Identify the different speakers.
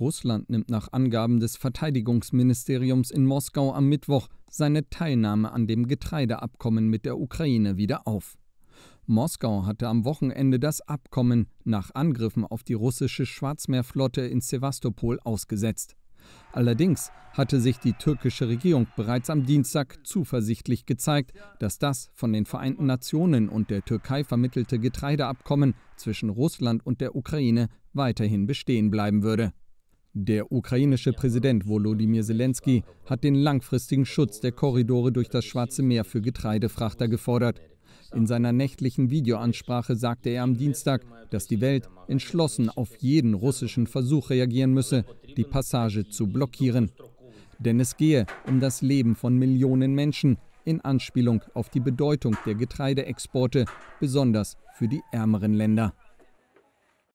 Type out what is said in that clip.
Speaker 1: Russland nimmt nach Angaben des Verteidigungsministeriums in Moskau am Mittwoch seine Teilnahme an dem Getreideabkommen mit der Ukraine wieder auf. Moskau hatte am Wochenende das Abkommen nach Angriffen auf die russische Schwarzmeerflotte in Sevastopol ausgesetzt. Allerdings hatte sich die türkische Regierung bereits am Dienstag zuversichtlich gezeigt, dass das von den Vereinten Nationen und der Türkei vermittelte Getreideabkommen zwischen Russland und der Ukraine weiterhin bestehen bleiben würde. Der ukrainische Präsident Volodymyr Zelensky hat den langfristigen Schutz der Korridore durch das Schwarze Meer für Getreidefrachter gefordert. In seiner nächtlichen Videoansprache sagte er am Dienstag, dass die Welt entschlossen auf jeden russischen Versuch reagieren müsse, die Passage zu blockieren. Denn es gehe um das Leben von Millionen Menschen in Anspielung auf die Bedeutung der Getreideexporte, besonders für die ärmeren Länder.